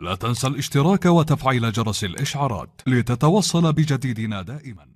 لا تنسى الاشتراك وتفعيل جرس الإشعارات لتتوصل بجديدنا دائما